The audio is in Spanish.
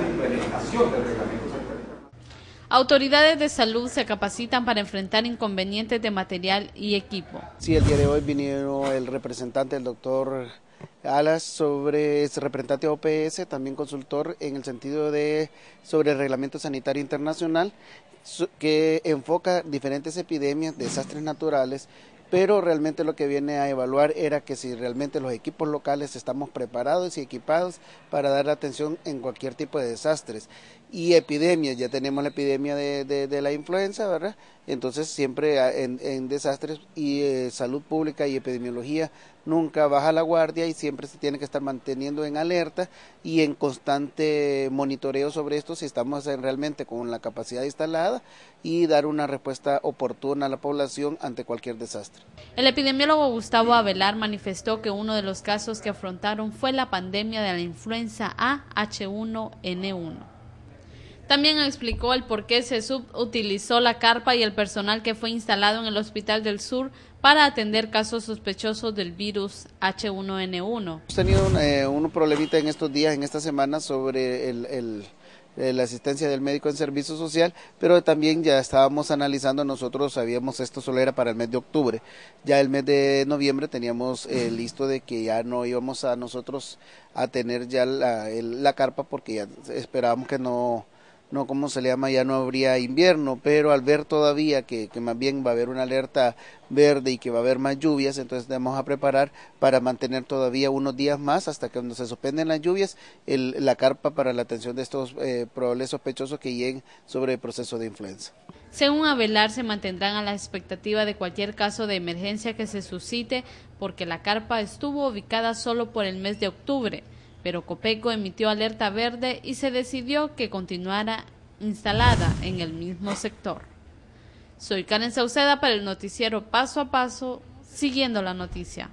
la implementación del reglamento sanitario. Autoridades de salud se capacitan para enfrentar inconvenientes de material y equipo. Sí, el día de hoy vinieron el representante, el doctor Alas, sobre es representante OPS, también consultor en el sentido de sobre el reglamento sanitario internacional que enfoca diferentes epidemias, desastres naturales pero realmente lo que viene a evaluar era que si realmente los equipos locales estamos preparados y equipados para dar atención en cualquier tipo de desastres. Y epidemias, ya tenemos la epidemia de, la influenza, ¿verdad? Entonces siempre en, desastres y eh, salud pública y epidemiología nunca baja la guardia y siempre se tiene que estar manteniendo en alerta y en constante monitoreo sobre esto si estamos realmente con la capacidad instalada y dar una respuesta oportuna a la población ante cualquier desastre. El epidemiólogo Gustavo Avelar manifestó que uno de los casos que afrontaron fue la pandemia de la influenza A H1N1. También explicó el por qué se subutilizó la carpa y el personal que fue instalado en el Hospital del Sur para atender casos sospechosos del virus H1N1. Hemos tenido eh, un, problemita en estos días, en esta semana, sobre el eh, la asistencia del médico en servicio social, pero también ya estábamos analizando, nosotros sabíamos esto solo era para el mes de octubre, ya el mes de noviembre teníamos eh, listo de que ya no íbamos a nosotros a tener ya la, la carpa porque ya esperábamos que no no como se le llama, ya no habría invierno, pero al ver todavía que, más bien va a haber una alerta verde y que va a haber más lluvias, entonces vamos a preparar para mantener todavía unos días más hasta que cuando se suspenden las lluvias la carpa para la atención de estos eh, problemas sospechosos que lleguen sobre el proceso de influenza. Según Avelar, se mantendrán a la expectativa de cualquier caso de emergencia que se suscite porque la carpa estuvo ubicada solo por el mes de octubre pero Copeco emitió alerta verde y se decidió que continuara instalada en el mismo sector. Soy Karen Sauceda para el noticiero Paso a Paso, siguiendo la noticia.